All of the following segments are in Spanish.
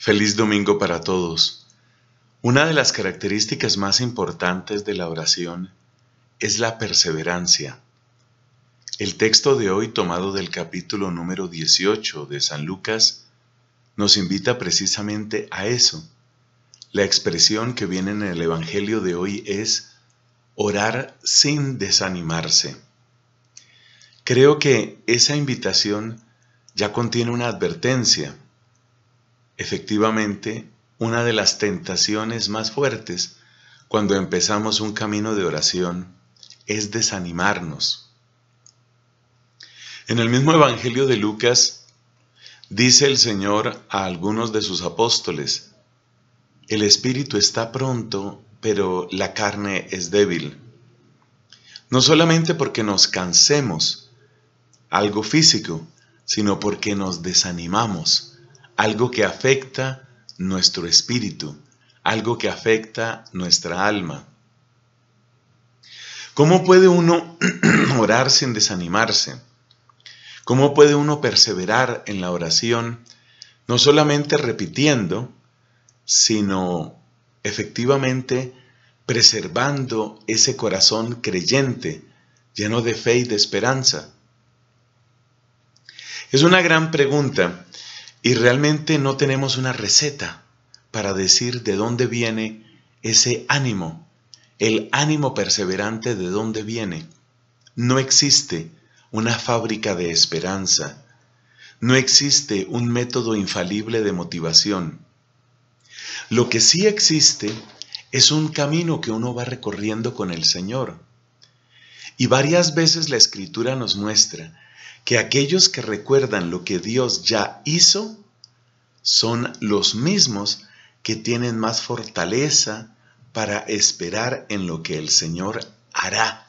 Feliz domingo para todos. Una de las características más importantes de la oración es la perseverancia. El texto de hoy tomado del capítulo número 18 de San Lucas nos invita precisamente a eso. La expresión que viene en el Evangelio de hoy es orar sin desanimarse. Creo que esa invitación ya contiene una advertencia Efectivamente, una de las tentaciones más fuertes cuando empezamos un camino de oración es desanimarnos. En el mismo Evangelio de Lucas, dice el Señor a algunos de sus apóstoles, el espíritu está pronto, pero la carne es débil. No solamente porque nos cansemos, algo físico, sino porque nos desanimamos, algo que afecta nuestro espíritu, algo que afecta nuestra alma. ¿Cómo puede uno orar sin desanimarse? ¿Cómo puede uno perseverar en la oración, no solamente repitiendo, sino efectivamente preservando ese corazón creyente, lleno de fe y de esperanza? Es una gran pregunta y realmente no tenemos una receta para decir de dónde viene ese ánimo, el ánimo perseverante de dónde viene. No existe una fábrica de esperanza, no existe un método infalible de motivación. Lo que sí existe es un camino que uno va recorriendo con el Señor. Y varias veces la escritura nos muestra que aquellos que recuerdan lo que Dios ya hizo son los mismos que tienen más fortaleza para esperar en lo que el Señor hará.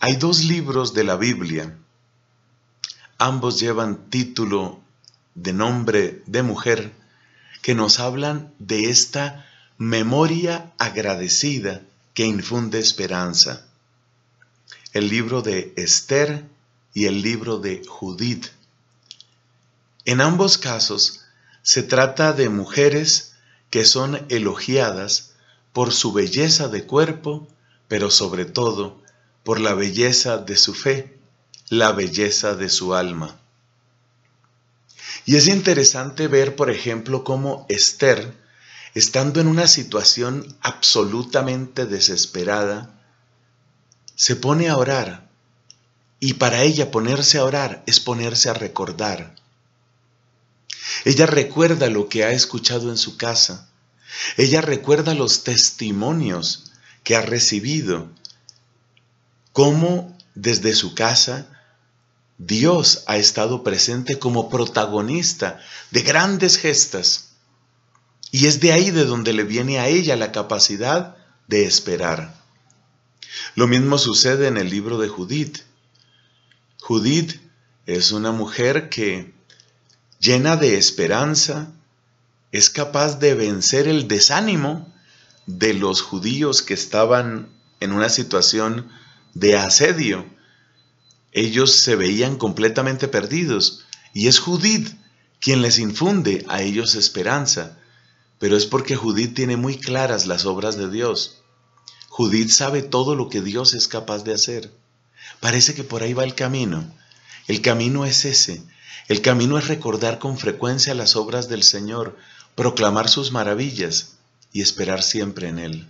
Hay dos libros de la Biblia. Ambos llevan título de nombre de mujer que nos hablan de esta memoria agradecida que infunde esperanza el libro de Esther y el libro de Judith. En ambos casos se trata de mujeres que son elogiadas por su belleza de cuerpo, pero sobre todo por la belleza de su fe, la belleza de su alma. Y es interesante ver, por ejemplo, cómo Esther, estando en una situación absolutamente desesperada, se pone a orar. Y para ella ponerse a orar es ponerse a recordar. Ella recuerda lo que ha escuchado en su casa. Ella recuerda los testimonios que ha recibido. Cómo desde su casa Dios ha estado presente como protagonista de grandes gestas. Y es de ahí de donde le viene a ella la capacidad de esperar. Lo mismo sucede en el libro de Judith. Judith es una mujer que, llena de esperanza, es capaz de vencer el desánimo de los judíos que estaban en una situación de asedio. Ellos se veían completamente perdidos y es Judith quien les infunde a ellos esperanza, pero es porque Judith tiene muy claras las obras de Dios. Judith sabe todo lo que Dios es capaz de hacer. Parece que por ahí va el camino. El camino es ese. El camino es recordar con frecuencia las obras del Señor, proclamar sus maravillas y esperar siempre en Él.